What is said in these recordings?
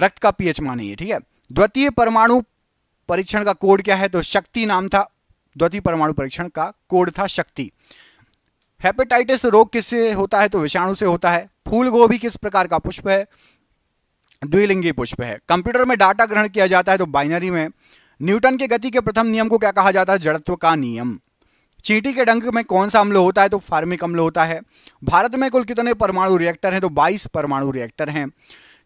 रक्त का पीएच मानिए ठीक है द्वितीय परमाणु परीक्षण का कोड क्या है तो शक्ति नाम था द्वितीय परमाणु परीक्षण का कोड था शक्ति हेपेटाइटिस रोग किससे होता है तो विषाणु से होता है फूल गोभी किस प्रकार का पुष्प है द्विलिंगी पुष्प है कंप्यूटर में डाटा ग्रहण किया जाता है तो बाइनरी में न्यूटन के गति के प्रथम नियम को क्या कहा जाता है जड़त्व का नियम चींटी के डंक में कौन सा अम्ल होता है तो फार्मिक अम्ल होता है भारत में कुल कितने परमाणु रिएक्टर हैं तो 22 परमाणु रिएक्टर हैं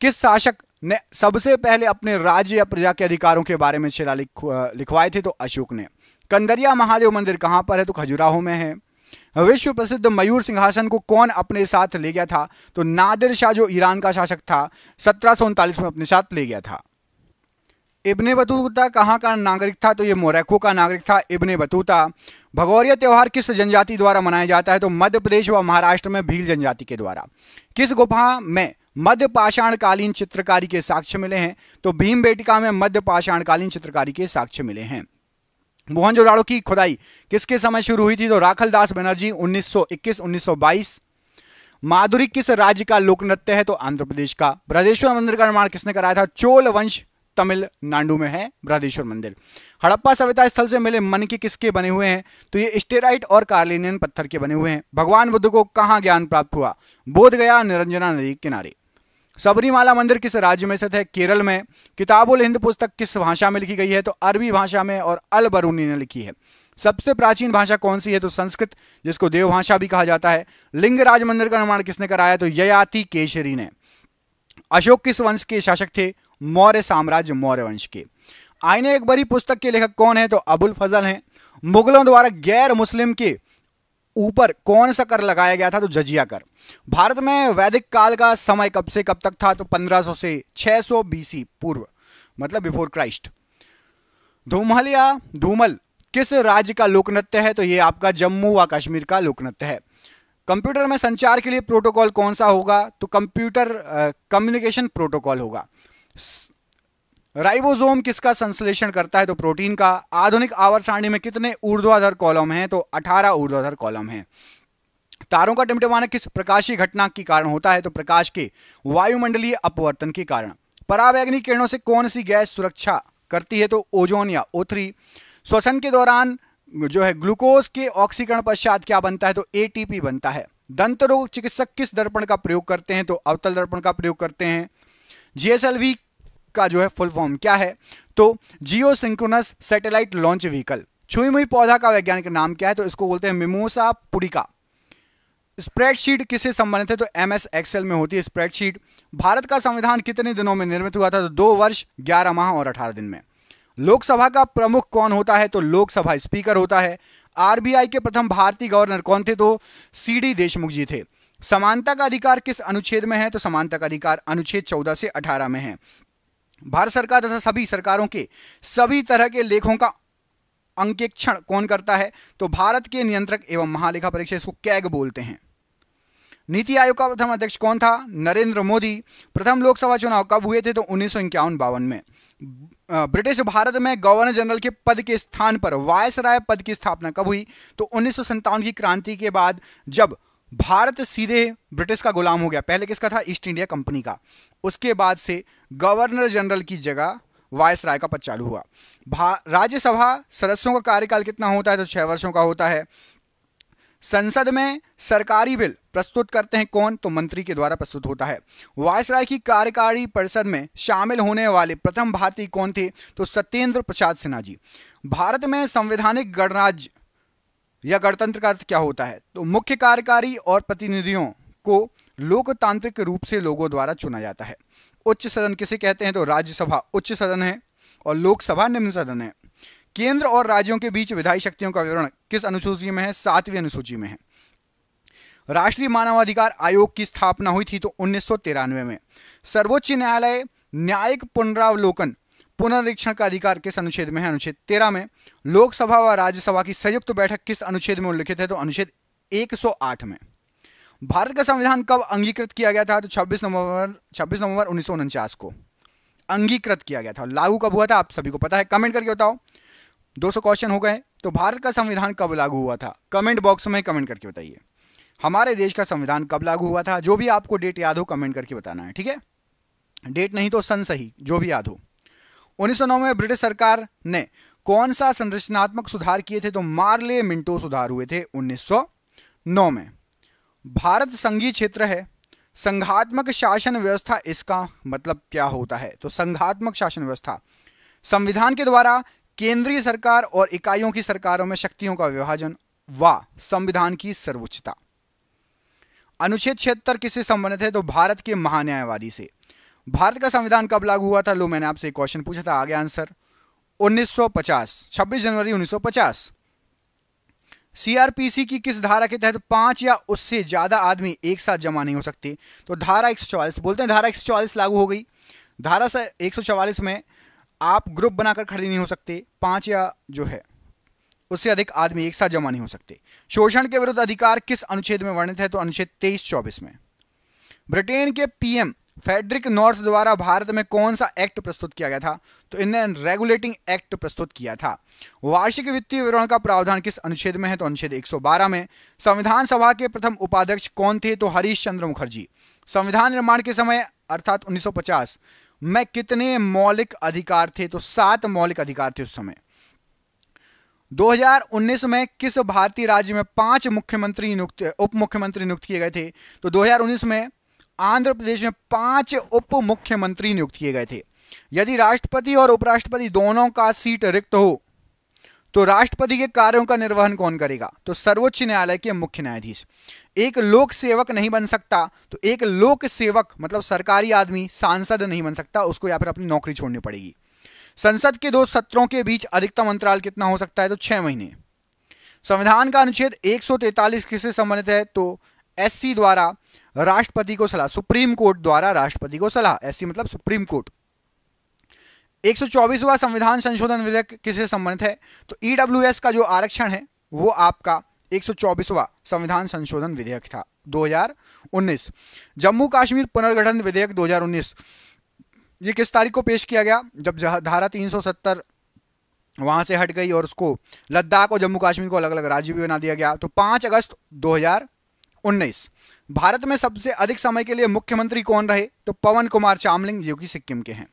किस शासक ने सबसे पहले अपने राज्य या प्रजा के अधिकारों के बारे में शिला लिखवाए थे तो अशोक ने कंदरिया महादेव मंदिर कहाँ पर है तो खजुराहो में है विश्व प्रसिद्ध मयूर सिंहासन को कौन अपने साथ ले गया था तो नादिर शाह जो ईरान का शासक था सत्रह में अपने साथ ले गया था इब्ने बतूता कहाँ का नागरिक था तो ये मोरक्को का नागरिक था इब्ने बतूता भगौरिया त्यौहार किस जनजाति द्वारा मनाया जाता है तो मध्य प्रदेश व महाराष्ट्र में भील जनजाति के द्वारा किस गुफा में मध्य पाषाणकालीन चित्रकारी के साक्ष्य मिले हैं तो भीम बेटिका में मध्य पाषाणकालीन चित्रकारी के साक्ष्य मिले हैं मोहनजोदाड़ो की खुदाई किसके समय शुरू हुई थी तो राखल दास बनर्जी उन्नीस सौ माधुरी किस राज्य का लोक नृत्य है तो आंध्र प्रदेश का बृहदेश्वर मंदिर का निर्माण किसने कराया था चोल वंश तमिलनाडु में है बृहदेश्वर मंदिर हड़प्पा सभ्यता स्थल से मिले मन के किसके बने हुए हैं तो ये स्टेराइट और कार्लिनियन पत्थर के बने हुए हैं भगवान बुद्ध को कहाँ ज्ञान प्राप्त हुआ बोध गया निरंजना नदी किनारे सबरीमाला मंदिर किस राज्य में स्थित है केरल में किताबुल हिंद पुस्तक किस भाषा में लिखी गई है तो अरबी भाषा में और अल बरूनी ने लिखी है सबसे प्राचीन भाषा कौन सी है तो संस्कृत जिसको देवभाषा भी कहा जाता है लिंगराज मंदिर का निर्माण किसने कराया तो ययाति केशरी ने अशोक किस वंश के शासक थे मौर्य साम्राज्य मौर्य वंश के आईने एक बड़ी पुस्तक के लेखक कौन है तो अबुल फजल हैं मुगलों द्वारा गैर मुस्लिम के ऊपर कौन सा कर लगाया गया था तो जजिया कर भारत में वैदिक काल का समय कब से कब तक था तो 1500 से 600 बीसी पूर्व मतलब बिफोर क्राइस्ट धूमहल या धूमल किस राज्य का लोक नृत्य है तो ये आपका जम्मू व कश्मीर का लोक नृत्य है कंप्यूटर में संचार के लिए प्रोटोकॉल कौन सा होगा तो कंप्यूटर कम्युनिकेशन प्रोटोकॉल होगा राइबोसोम किसका संश्लेषण करता है तो प्रोटीन का आधुनिक आवर सारणी में कितने ऊर्ध्वाधर कॉलम हैं तो 18 ऊर्ध्वाधर कॉलम हैं तारों का टिमटिमाना किस प्रकाशीय घटना के कारण होता है तो प्रकाश के वायुमंडलीय अपवर्तन के कारण परावैग्नि किरणों से कौन सी गैस सुरक्षा करती है तो ओजोन या ओ श्वसन के दौरान जो है ग्लूकोज के ऑक्सीकरण पश्चात क्या बनता है तो एटीपी बनता है दंत रोग चिकित्सक किस दर्पण का प्रयोग करते हैं तो अवतल दर्पण का प्रयोग करते हैं जीएसएलवी का जो है फुल फॉर्म क्या है तो geosynchronous satellite launch vehicle छुई मुई पौधा का वैज्ञानिक नाम क्या है तो इसको बोलते हैं मिमोसा पुरिका स्प्रेडशीट किससे संबंधित है तो एम एस एक्सएल में होती है स्प्रेडशीट भारत का संविधान कितने दिनों में निर्मित हुआ था तो दो वर्ष ग्यारह माह और अठारह दिन में लोकसभा का प्रमुख कौन होता है तो लोकसभा स्पीकर होता है आरबीआई के प्रथम भारतीय गवर्नर कौन थे तो सीडी देशमुख जी थे समानता का अधिकार किस अनुच्छेद में है तो समानता का अधिकार अनुच्छेद चौदह से अठारह में है भारत सरकार तथा सभी सरकारों के सभी तरह के लेखों का अंकेक्षण कौन करता है तो भारत के नियंत्रक एवं महालेखा परीक्षा इसको कैग बोलते हैं नीति आयोग का प्रथम अध्यक्ष कौन था नरेंद्र मोदी प्रथम लोकसभा चुनाव कब हुए थे तो उन्नीस सौ में ब्रिटिश भारत में गवर्नर जनरल के पद के स्थान पर वायसराय पद की स्थापना कब हुई तो उन्नीस की क्रांति के बाद जब भारत सीधे ब्रिटिश का गुलाम हो गया पहले किसका था ईस्ट इंडिया कंपनी का उसके बाद से गवर्नर जनरल की जगह वायस राय का पद चालू हुआ राज्यसभा सदस्यों का कार्यकाल कितना होता है तो छह वर्षों का होता है संसद में सरकारी बिल प्रस्तुत करते हैं कौन तो मंत्री के द्वारा प्रस्तुत होता है वायसराय की कार्यकारी परिषद में शामिल होने वाले प्रथम भारतीय कौन थे तो सत्येंद्र प्रसाद सिन्हा जी भारत में संवैधानिक गणराज्य या गणतंत्र का अर्थ क्या होता है तो मुख्य कार्यकारी और प्रतिनिधियों को लोकतांत्रिक रूप से लोगों द्वारा चुना जाता है उच्च सदन किसे कहते हैं तो राज्यसभा उच्च सदन है और लोकसभा निम्न सदन है केंद्र और राज्यों के बीच विधायी शक्तियों का विवरण किस अनुसूची में है सातवीं अनुसूची में है राष्ट्रीय मानवाधिकार आयोग की स्थापना हुई थी तो उन्नीस में सर्वोच्च न्यायालय न्यायिक पुनरावलोकन पुनरीक्षण का अधिकार किस अनुच्छेद में है अनुच्छेद तेरह में लोकसभा व राज्यसभा की संयुक्त बैठक किस अनुच्छेद में उल्लिखित है तो अनुच्छेद 108 में भारत का संविधान कब अंगीकृत किया गया था तो 26 नवंबर 26 नवंबर उन्नीस को अंगीकृत किया गया था लागू कब हुआ था आप सभी को पता है कमेंट करके बताओ 200 क्वेश्चन हो गए तो भारत का संविधान कब लागू हुआ था कमेंट बॉक्स में कमेंट करके बताइए हमारे देश का संविधान कब लागू हुआ था जो भी आपको डेट याद हो कमेंट करके बताना है ठीक है डेट नहीं तो सन सही जो भी याद हो उन्नीस में ब्रिटिश सरकार ने कौन सा संरचनात्मक सुधार किए थे तो मार्ले मिंटो सुधार हुए थे 1909 में भारत संघीय क्षेत्र है संघात्मक शासन व्यवस्था इसका मतलब क्या होता है तो संघात्मक शासन व्यवस्था संविधान के द्वारा केंद्रीय सरकार और इकाइयों की सरकारों में शक्तियों का विभाजन व संविधान की सर्वोच्चता अनुच्छेद छिहत्तर किससे संबंधित है तो भारत के महान्यायवादी से भारत का संविधान कब लागू हुआ था लो मैंने आपसे क्वेश्चन पूछा था आगे आंसर 1950 26 जनवरी 1950 सीआरपीसी की किस धारा के तहत तो पांच या उससे ज्यादा आदमी एक साथ जमा नहीं हो सकते तो धारा एक बोलते हैं धारा एक लागू हो गई धारा से एक में आप ग्रुप बनाकर खड़े नहीं हो सकते पांच या जो है उससे अधिक आदमी एक साथ जमा नहीं हो सकते शोषण के विरुद्ध अधिकार किस अनुच्छेद में वर्णित है तो अनुच्छेद तेईस चौबीस में ब्रिटेन के पीएम फेडरिक नॉर्थ द्वारा भारत में कौन सा एक्ट प्रस्तुत किया गया था तो इन्हें रेगुलेटिंग एक्ट प्रस्तुत किया था वार्षिक वित्तीय विवरण का प्रावधान किस अनुच्छेद में है तो अनुच्छेद 112 में संविधान सभा के प्रथम उपाध्यक्ष कौन थे तो हरीश चंद्र मुखर्जी संविधान निर्माण के समय अर्थात 1950 में कितने मौलिक अधिकार थे तो सात मौलिक अधिकार थे उस समय दो में किस भारतीय राज्य में पांच मुख्यमंत्री नियुक्त उप मुख्यमंत्री नियुक्त किए गए थे तो दो में आंध्र प्रदेश में पांच उप मुख्यमंत्री नियुक्त किए गए थे यदि राष्ट्रपति और उपराष्ट्रपति दोनों का सीट रिक्त हो तो राष्ट्रपति के कार्यों का निर्वहन कौन करेगा तो सर्वोच्च न्यायालय के मुख्य न्यायाधीश एक लोक सेवक नहीं बन सकता तो एक लोक सेवक मतलब सरकारी आदमी सांसद नहीं बन सकता उसको या फिर अपनी नौकरी छोड़नी पड़ेगी संसद के दो सत्रों के बीच अधिकतम अंतराल कितना हो सकता है तो छह महीने संविधान का अनुच्छेद एक किससे संबंधित है तो एससी द्वारा राष्ट्रपति को सलाह सुप्रीम कोर्ट द्वारा राष्ट्रपति को सलाह ऐसी मतलब सुप्रीम कोर्ट 124वां संविधान संशोधन विधेयक किससे संबंधित है तो ईडब्ल्यूएस e का जो आरक्षण है वो आपका 124वां संविधान संशोधन विधेयक था 2019 जम्मू कश्मीर पुनर्गठन विधेयक 2019 ये किस तारीख को पेश किया गया जब धारा 370 वहां से हट गई और उसको लद्दाख और जम्मू कश्मीर को अलग अलग राज्य भी बना दिया गया तो 5 अगस्त 2019 भारत में सबसे अधिक समय के लिए मुख्यमंत्री कौन रहे तो पवन कुमार चामलिंग जो कि सिक्किम के हैं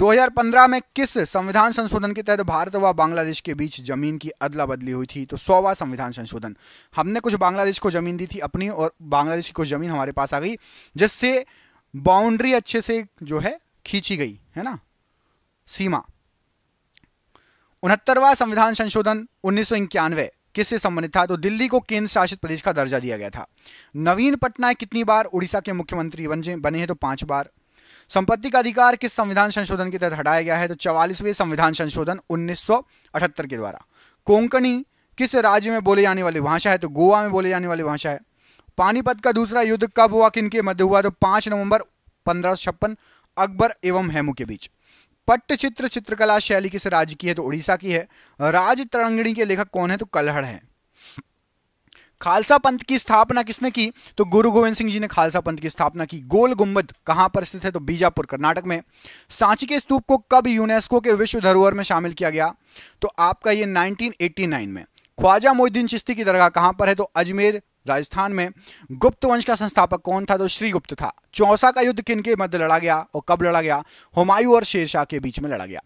2015 में किस संविधान संशोधन के तहत भारत व बांग्लादेश के बीच जमीन की अदला बदली हुई थी तो सौवा संविधान संशोधन हमने कुछ बांग्लादेश को जमीन दी थी अपनी और बांग्लादेश की कुछ जमीन हमारे पास आ गई जिससे बाउंड्री अच्छे से जो है खींची गई है ना सीमा उनहत्तरवा संविधान संशोधन उन्नीस किससे संबंधित था तो दिल्ली को केंद्र शासित प्रदेश का दर्जा दिया गया था नवीन पटनायक कितनी बार उड़ीसा के मुख्यमंत्री बने हैं तो पांच बार संपत्ति का अधिकार किस संविधान संशोधन के तहत हटाया गया है तो चवालीसवें संविधान संशोधन उन्नीस के द्वारा कोंकणी किस राज्य में बोले जाने वाली भाषा है तो गोवा में बोले जाने वाली भाषा है पानीपत का दूसरा युद्ध कब हुआ किनके मध्य हुआ तो पांच नवंबर पंद्रह अकबर एवं हेमू के बीच पट्टचित्र चित्रकला शैली किस राज्य की है तो उड़ीसा की है राज तरंगिणी के लेखक कौन है तो कलहड़ है खालसा पंथ की स्थापना किसने की तो गुरु गोविंद सिंह जी ने खालसा पंथ की स्थापना की गोल गुंबद कहां पर स्थित है तो बीजापुर कर्नाटक में सांची के स्तूप को कब यूनेस्को के विश्व धरोहर में शामिल किया गया तो आपका ये 1989 में ख्वाजा मोहिद्दीन चिश्ती की दरगाह कहां पर है तो अजमेर राजस्थान में गुप्त वंश का संस्थापक कौन था तो श्रीगुप्त था चौसा का युद्ध किनके मध्य लड़ा गया और कब लड़ा गया हुमायूं और शेरशाह के बीच में लड़ा गया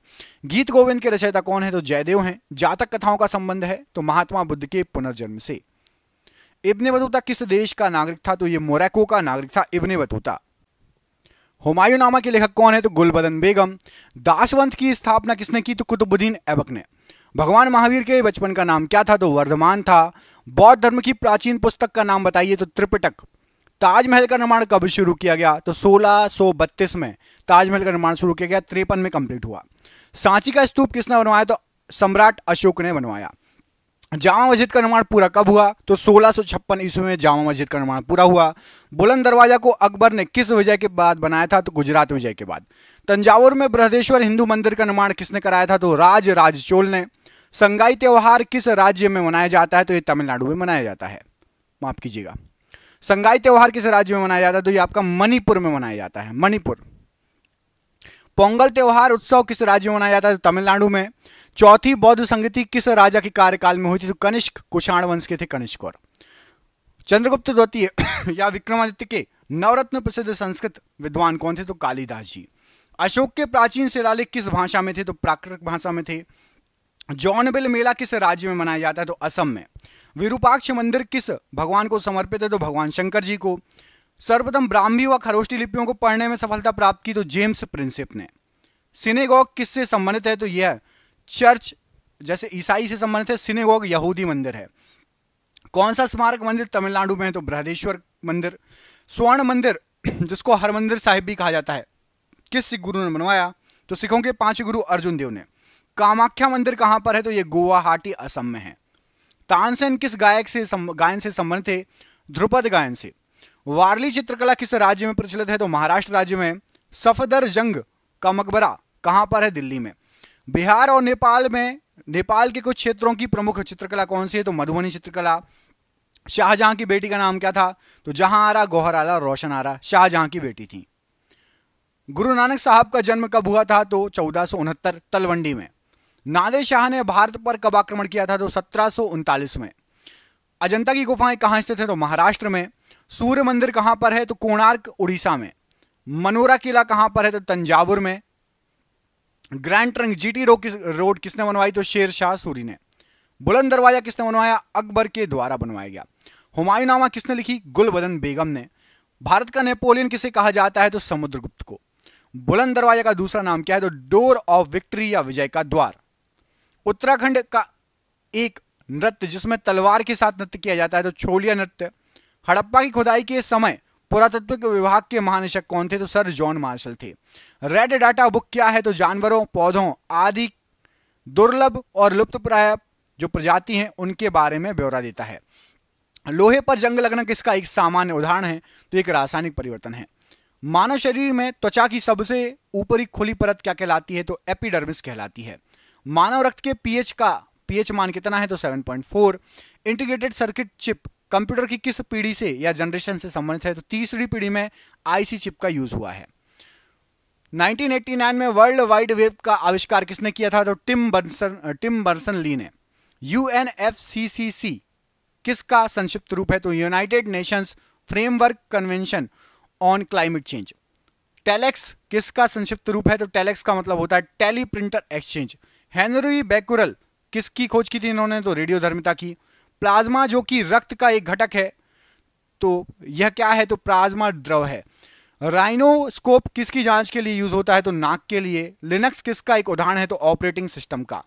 गीत गोविंद के रचयिता कौन है तो जयदेव हैं जातक कथाओं का संबंध है तो महात्मा बुद्ध के पुनर्जन्म से इब्ने बतूता किस देश का नागरिक था तो ये मोरक्को का नागरिक था इब्ने बतूता हुमायूं नामा के लेखक कौन है तो गुलबदन बेगम दासवंत की स्थापना किसने की तो कुतुबुद्दीन ऐबक ने भगवान महावीर के बचपन का नाम क्या था तो वर्धमान था बौद्ध धर्म की प्राचीन पुस्तक का नाम बताइए तो त्रिपिटक ताजमहल का निर्माण कब शुरू किया गया तो 1632 में ताजमहल का निर्माण शुरू किया गया त्रेपन में कंप्लीट हुआ सांची का स्तूप किसने बनवाया तो सम्राट अशोक ने बनवाया जामा मस्जिद का निर्माण पूरा कब हुआ तो सोलह छप्पन ईस्वी में जामा मस्जिद का निर्माण पूरा हुआ बुलंद दरवाजा को अकबर ने किस विजय के बाद बनाया था तो गुजरात विजय के बाद तंजावुर में बृहदेश्वर हिंदू मंदिर का निर्माण किसने कराया था तो राज राज चोल ने संगाई त्यौहार किस राज्य में मनाया जाता है तो ये तमिलनाडु में मनाया जाता है माफ कीजिएगा संगाई त्यौहार किस राज्य में मनाया जाता है तो ये आपका मणिपुर में मनाया जाता है मणिपुर पोंगल त्यौहार उत्सव किस राज्य में मनाया जाता है तो तमिलनाडु में चौथी बौद्ध संगति किस राजा के कार्यकाल में हुई थी तो कनिष्क कुषाण वंश के थे कनिष्क और चंद्रगुप्त द्वितीय या विक्रमादित्य के नवरत्न प्रसिद्ध संस्कृत विद्वान कौन थे तो कालिदास जी अशोक के प्राचीन शिलालेख किस भाषा में थे तो प्राकृतिक भाषा में थे जॉनबिल मेला किस राज्य में मनाया जाता है तो असम में विरूपाक्ष मंदिर किस भगवान को समर्पित है तो भगवान शंकर जी को सर्वप्रथम ब्राह्मी व खरोष्टी लिपियों को पढ़ने में सफलता प्राप्त की तो जेम्स प्रिंसिप ने सिनेगॉग किससे संबंधित है तो यह चर्च जैसे ईसाई से संबंधित है सिनेगॉग यहूदी मंदिर है कौन सा स्मारक मंदिर तमिलनाडु में है तो बृहदेश्वर मंदिर स्वर्ण मंदिर जिसको हरमंदिर साहिब भी कहा जाता है किस सिख गुरु ने बनवाया तो सिखों के पांच गुरु अर्जुन देव ने कामाख्या मंदिर कहां पर है तो ये गुवाहाटी असम में है तानसेन किस गायक से गायन से संबंधित है ध्रुपद गायन से वारली चित्रकला किस राज्य में प्रचलित है तो महाराष्ट्र राज्य में सफदर जंग का मकबरा कहां पर है दिल्ली में बिहार और नेपाल में नेपाल के कुछ क्षेत्रों की प्रमुख चित्रकला कौन सी है तो मधुबनी चित्रकला शाहजहां की बेटी का नाम क्या था तो जहां आरा गोहर आला रोशन आरा शाहजहां की बेटी थी गुरु नानक साहब का जन्म कब हुआ था तो चौदह तलवंडी में नादिर शाह ने भारत पर कब आक्रमण किया था तो सत्रह में अजंता की गुफाएं कहाँ स्थित है तो महाराष्ट्र में सूर्य मंदिर कहाँ पर है तो कोणार्क उड़ीसा में मनोरा किला कहाँ पर है तो तंजावुर में ग्रैंड ट्रंक जीटी रोड किस रोड किसने बनवाई तो शेर शाह सूरी ने बुलंद दरवाजा किसने बनवाया अकबर के द्वारा बनवाया गया हुमायूं नामा किसने लिखी गुलबदन बेगम ने भारत का नेपोलियन किसे कहा जाता है तो समुद्रगुप्त को बुलंद दरवाजा का दूसरा नाम क्या है तो डोर ऑफ विक्ट्री या विजय का द्वार उत्तराखंड का एक नृत्य जिसमें तलवार के साथ नृत्य किया जाता है तो छोलिया नृत्य हड़प्पा की खुदाई के समय पुरातत्व विभाग के महानिशक कौन थे तो सर जॉन मार्शल थे रेड डाटा बुक क्या है तो जानवरों पौधों आदि दुर्लभ और लुप्त प्राय जो प्रजाति हैं उनके बारे में ब्यौरा देता है लोहे पर जंग लगना किसका एक सामान्य उदाहरण है तो एक रासायनिक परिवर्तन है मानव शरीर में त्वचा की सबसे ऊपरी खुली परत क्या कहलाती है तो एपिडर्मिस कहलाती है मानव रक्त के पीएच का पीएच मान कितना है तो 7.4 इंटीग्रेटेड सर्किट चिप कंप्यूटर की किस पीढ़ी से या जनरेशन से संबंधित है तो तीसरी पीढ़ी में आईसी चिप का यूज हुआ है 1989 में वर्ल्ड वाइड वेब का आविष्कार किसने किया था तो टिम बर्सन टिम बर्सन ली ने यू किसका संक्षिप्त रूप है तो United Nations Framework Convention on Climate Change telex किसका संक्षिप्त रूप है तो टेलेक्स का मतलब होता है teleprinter exchange Henri Becquerel किसकी खोज की थी इन्होंने तो रेडियोधर्मिता की प्लाज्मा जो कि रक्त का एक घटक है तो यह क्या है तो प्लाज्मा द्रव है राइनोस्कोप किसकी जांच के लिए यूज होता है तो नाक के लिए लिनक्स किसका एक उदाहरण है तो ऑपरेटिंग सिस्टम का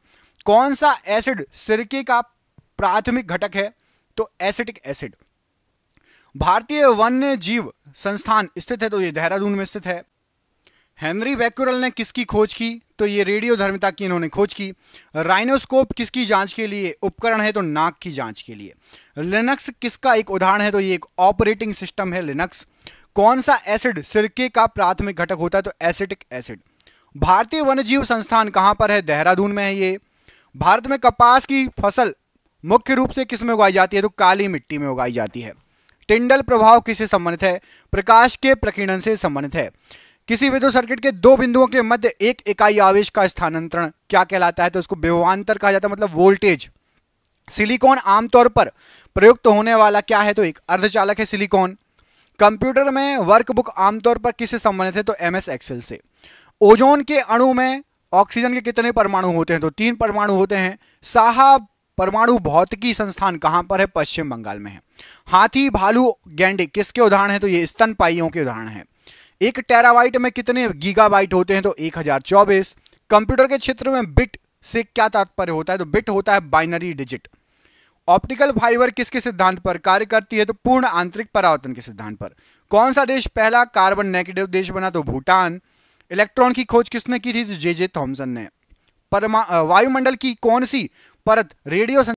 कौन सा एसिड सिरके का प्राथमिक घटक है तो एसिटिक एसिड भारतीय वन्य जीव संस्थान स्थित है तो यह देहरादून में स्थित है हेनरी वैक्यूरल ने किसकी खोज की तो ये रेडियो धर्मिता की इन्होंने खोज की राइनोस्कोप किसकी जांच के लिए उपकरण है तो नाक की जांच के लिए लिनक्स किसका एक उदाहरण है तो ये एक ऑपरेटिंग सिस्टम है लिनक्स कौन सा एसिड सिरके का प्राथमिक घटक होता है तो एसिटिक एसिड भारतीय वन्यजीव संस्थान कहाँ पर है देहरादून में है ये भारत में कपास की फसल मुख्य रूप से किस में उगाई जाती है तो काली मिट्टी में उगाई जाती है टिंडल प्रभाव किससे संबंधित है प्रकाश के प्रकीर्णन से संबंधित है किसी विद्युत सर्किट के दो बिंदुओं के मध्य एक इकाई आवेश का स्थानांतरण क्या कहलाता है तो इसको विभवांतर कहा जाता है मतलब वोल्टेज सिलिकॉन आमतौर पर प्रयुक्त तो होने वाला क्या है तो एक अर्धचालक है सिलिकॉन कंप्यूटर में वर्कबुक आमतौर पर किससे संबंधित है तो एम एस एक्सेल से ओजोन के अणु में ऑक्सीजन के कितने परमाणु होते हैं तो तीन परमाणु होते हैं साहब परमाणु भौतिकी संस्थान कहां पर है पश्चिम बंगाल में है हाथी भालू गेंडे किसके उदाहरण है तो ये स्तन पाइयों के उदाहरण है एक टेराबाइट में कितने गीगाबाइट होते हैं तो एक हजार चौबीस कंप्यूटर के क्षेत्र में बिट से क्या तात्पर्य होता है तो बिट होता है बाइनरी डिजिट ऑप्टिकल फाइबर किसके सिद्धांत पर कार्य करती है तो पूर्ण आंतरिक परावर्तन के सिद्धांत पर कौन सा देश पहला कार्बन नेगेटिव देश बना तो भूटान इलेक्ट्रॉन की खोज किसने की थी तो जे जे थॉम्सन ने परमा वायुमंडल की कौन सी परत रेडियो